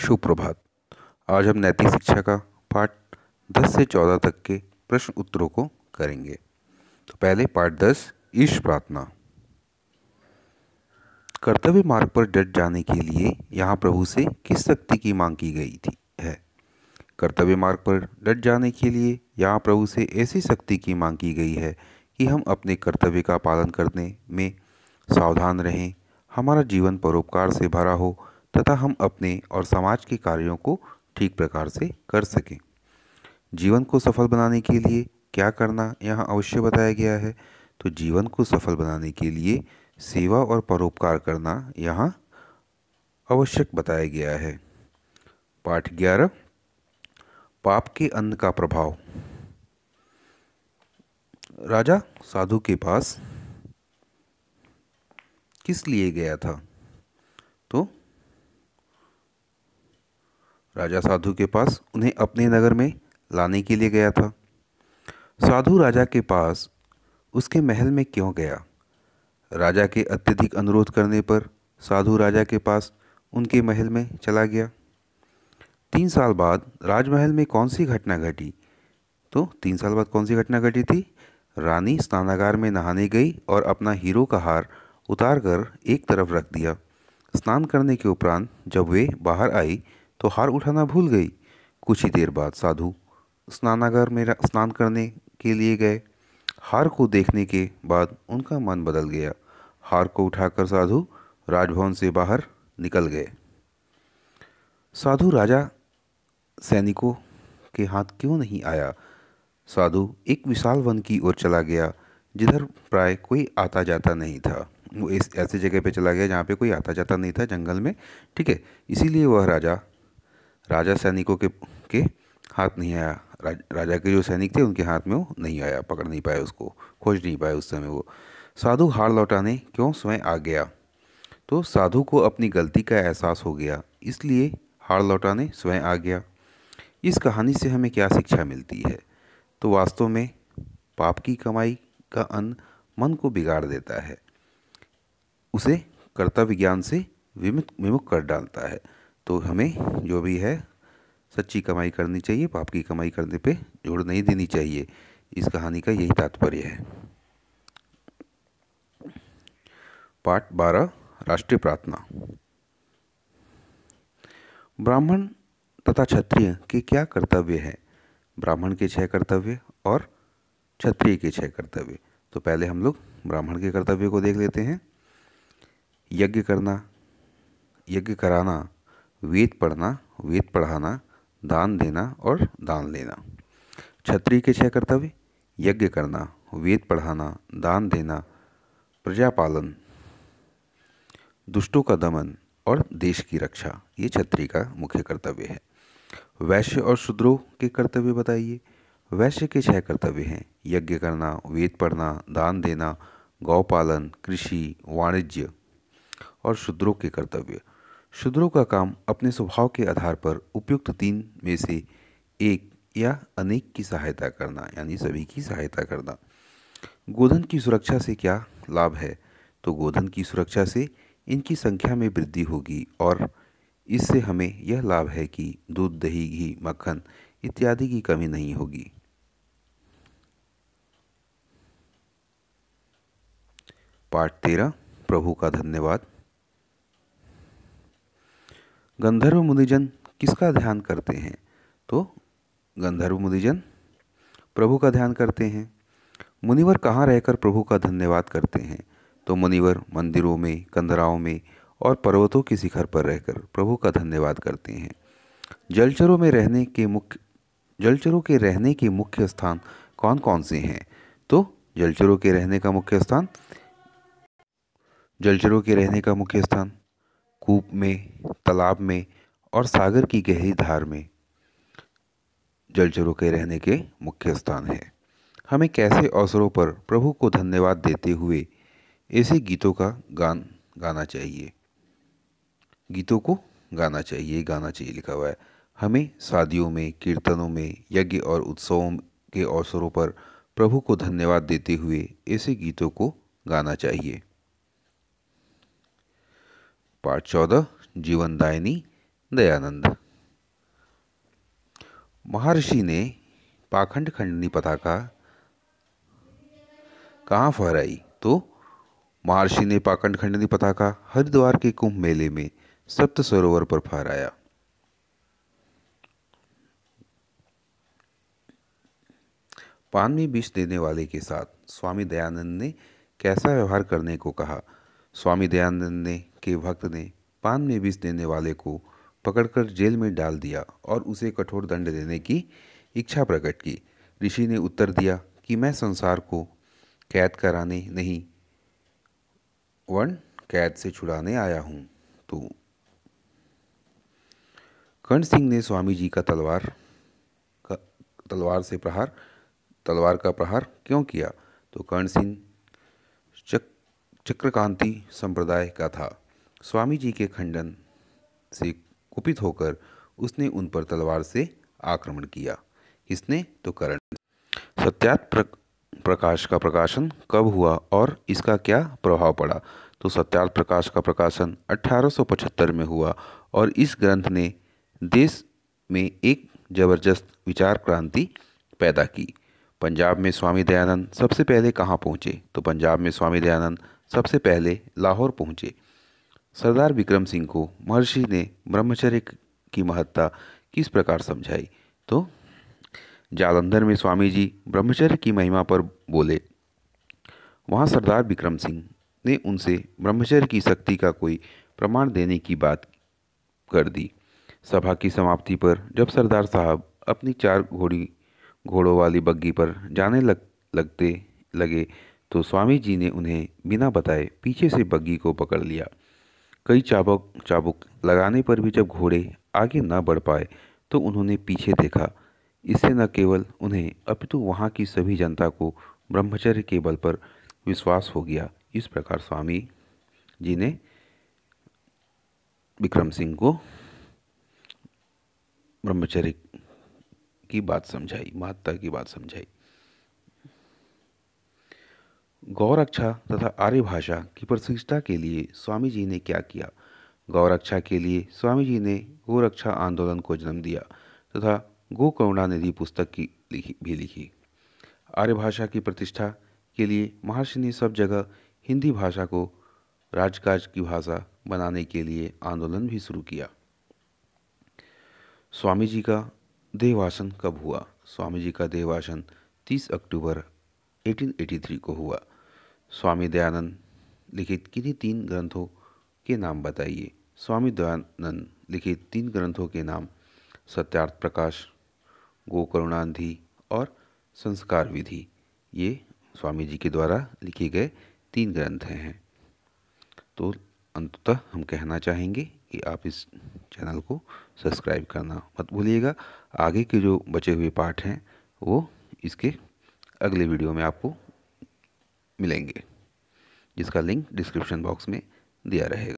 सुप्रभात आज हम नैतिक शिक्षा का पाठ 10 से 14 तक के प्रश्न उत्तरों को करेंगे तो पहले पाठ 10 ईश प्रार्थना कर्तव्य मार्ग पर डट जाने के लिए यहाँ प्रभु से किस शक्ति की मांग की गई थी है कर्तव्य मार्ग पर डट जाने के लिए यहाँ प्रभु से ऐसी शक्ति की मांग की गई है कि हम अपने कर्तव्य का पालन करने में सावधान रहें हमारा जीवन परोपकार से भरा हो तथा हम अपने और समाज के कार्यों को ठीक प्रकार से कर सकें जीवन को सफल बनाने के लिए क्या करना यहाँ अवश्य बताया गया है तो जीवन को सफल बनाने के लिए सेवा और परोपकार करना यहाँ आवश्यक बताया गया है पाठ ग्यारह पाप के अन्न का प्रभाव राजा साधु के पास किस लिए गया था राजा साधु के पास उन्हें अपने नगर में लाने के लिए गया था साधु राजा के पास उसके महल में क्यों गया राजा के अत्यधिक अनुरोध करने पर साधु राजा के पास उनके महल में चला गया तीन साल बाद राजमहल में कौन सी घटना घटी तो तीन साल बाद कौन सी घटना घटी थी रानी स्नानागार में नहाने गई और अपना हीरो का हार उतार कर एक तरफ रख दिया स्नान करने के उपरांत जब वे बाहर आई तो हार उठाना भूल गई कुछ ही देर बाद साधु स्नानागार में स्नान करने के लिए गए हार को देखने के बाद उनका मन बदल गया हार को उठाकर साधु राजभवन से बाहर निकल गए साधु राजा सैनिकों के हाथ क्यों नहीं आया साधु एक विशाल वन की ओर चला गया जिधर प्राय कोई आता जाता नहीं था वो इस ऐसे जगह पे चला गया जहाँ पे कोई आता जाता नहीं था जंगल में ठीक है इसीलिए वह राजा राजा सैनिकों के के हाथ नहीं आया राज, राजा के जो सैनिक थे उनके हाथ में वो नहीं आया पकड़ नहीं पाया उसको खोज नहीं पाया उस समय वो साधु हार लौटाने क्यों स्वयं आ गया तो साधु को अपनी गलती का एहसास हो गया इसलिए हार लौटाने स्वयं आ गया इस कहानी से हमें क्या शिक्षा मिलती है तो वास्तव में पाप की कमाई का अन्न मन को बिगाड़ देता है उसे कर्तव्य ज्ञान से विमुख विमुख कर डालता है तो हमें जो भी है सच्ची कमाई करनी चाहिए पाप की कमाई करने पे जोड़ नहीं देनी चाहिए इस कहानी का यही तात्पर्य है पाठ बारह राष्ट्रीय प्रार्थना ब्राह्मण तथा क्षत्रिय के क्या कर्तव्य है ब्राह्मण के छह कर्तव्य और क्षत्रिय के छह कर्तव्य तो पहले हम लोग ब्राह्मण के कर्तव्य को देख लेते हैं यज्ञ करना यज्ञ कराना वेद पढ़ना वेद पढ़ाना दान देना और दान लेना क्षत्रिय के छह कर्तव्य यज्ञ करना वेद पढ़ाना दान देना प्रजापालन दुष्टों का दमन और देश की रक्षा ये क्षत्रिय का मुख्य कर्तव्य है वैश्य और शूद्रों के कर्तव्य बताइए वैश्य के छह कर्तव्य हैं यज्ञ करना वेद पढ़ना दान देना गौपालन कृषि वाणिज्य और शूद्रों के कर्तव्य शूद्रों का काम अपने स्वभाव के आधार पर उपयुक्त तीन में से एक या अनेक की सहायता करना यानी सभी की सहायता करना गोधन की सुरक्षा से क्या लाभ है तो गोधन की सुरक्षा से इनकी संख्या में वृद्धि होगी और इससे हमें यह लाभ है कि दूध दही घी मक्खन इत्यादि की कमी नहीं होगी पाठ तेरह प्रभु का धन्यवाद गंधर्व मुनिजन किसका ध्यान करते हैं तो गंधर्व मुनिजन प्रभु का ध्यान करते हैं मुनिवर कहाँ रहकर प्रभु का धन्यवाद करते हैं तो मुनिवर मंदिरों में कंदराओं में और पर्वतों के शिखर पर रहकर प्रभु का धन्यवाद करते हैं जलचरों में रहने के मुख्य जलचरों के रहने के मुख्य स्थान कौन कौन से हैं तो जलचरों के रहने का मुख्य स्थान जलचरों के रहने का मुख्य स्थान कूप में तालाब में और सागर की गहरी धार में जलचरों के रहने के मुख्य स्थान है हमें कैसे अवसरों पर प्रभु को धन्यवाद देते हुए ऐसे गीतों का गान गाना चाहिए गीतों को गाना चाहिए गाना चाहिए लिखा हुआ है हमें शादियों में कीर्तनों में यज्ञ और उत्सवों के अवसरों पर प्रभु को धन्यवाद देते हुए ऐसे गीतों को गाना चाहिए पाठ चौदह जीवनदायिनी दयानंद महर्षि ने पाखंड खंडनी पताका कहाँ फहराई तो महर्षि ने पाखंड खंडनी पताका हरिद्वार के कुंभ मेले में सप्त सरोवर पर फहराया पान में विष देने वाले के साथ स्वामी दयानंद ने कैसा व्यवहार करने को कहा स्वामी दयानंद ने के भक्त ने पान में विष देने वाले को पकड़कर जेल में डाल दिया और उसे कठोर दंड देने की इच्छा प्रकट की ऋषि ने उत्तर दिया कि मैं संसार को कैद कराने नहीं वन कैद से छुड़ाने आया हूँ तो कर्ण सिंह ने स्वामी जी का तलवार का तलवार से प्रहार तलवार का प्रहार क्यों किया तो कर्ण सिंह चक चक्रकांति संप्रदाय का था स्वामी जी के खंडन से कुपित होकर उसने उन पर तलवार से आक्रमण किया इसने तो करण सत्यात प्रकाश का प्रकाशन कब हुआ और इसका क्या प्रभाव पड़ा तो सत्यार्थ प्रकाश का प्रकाशन 1875 में हुआ और इस ग्रंथ ने देश में एक जबरदस्त विचार क्रांति पैदा की पंजाब में स्वामी दयानंद सबसे पहले कहाँ पहुँचे तो पंजाब में स्वामी दयानंद सबसे पहले लाहौर पहुँचे सरदार विक्रम सिंह को महर्षि ने ब्रह्मचर्य की महत्ता किस प्रकार समझाई तो जालंधर में स्वामी जी ब्रह्मचर्य की महिमा पर बोले वहाँ सरदार विक्रम सिंह ने उनसे ब्रह्मचर्य की शक्ति का कोई प्रमाण देने की बात कर दी सभा की समाप्ति पर जब सरदार साहब अपनी चार घोड़ी घोड़ों वाली बग्घी पर जाने लग लगते लगे तो स्वामी जी ने उन्हें बिना बताए पीछे से बग्घी को पकड़ लिया कई चाबुक चाबुक लगाने पर भी जब घोड़े आगे न बढ़ पाए तो उन्होंने पीछे देखा इससे न केवल उन्हें अपितु वहाँ की सभी जनता को ब्रह्मचर्य के बल पर विश्वास हो गया इस प्रकार स्वामी जी ने विक्रम सिंह को ब्रह्मचर्य की बात समझाई महत्ता की बात समझाई गौरक्षा तथा आर्य भाषा की प्रतिष्ठा के लिए स्वामी जी ने क्या किया गौरक्षा के लिए स्वामी जी ने गोरक्षा आंदोलन को जन्म दिया तथा गो निधि पुस्तक की लिखी भी लिखी आर्य भाषा की प्रतिष्ठा के लिए महर्षि ने सब जगह हिंदी भाषा को राजकाज की भाषा बनाने के लिए आंदोलन भी शुरू किया स्वामी जी का देवासन कब हुआ स्वामी जी का देवासन 30 अक्टूबर 1883 को हुआ स्वामी दयानंद लिखित किन्हीं तीन ग्रंथों के नाम बताइए स्वामी दयानंद लिखित तीन ग्रंथों के नाम सत्यार्थ प्रकाश गोकरुणांधि और संस्कार विधि ये स्वामी जी के द्वारा लिखे गए तीन ग्रंथ हैं तो अंततः हम कहना चाहेंगे कि आप इस चैनल को सब्सक्राइब करना मत भूलिएगा आगे के जो बचे हुए पाठ हैं वो इसके अगले वीडियो में आपको मिलेंगे जिसका लिंक डिस्क्रिप्शन बॉक्स में दिया रहेगा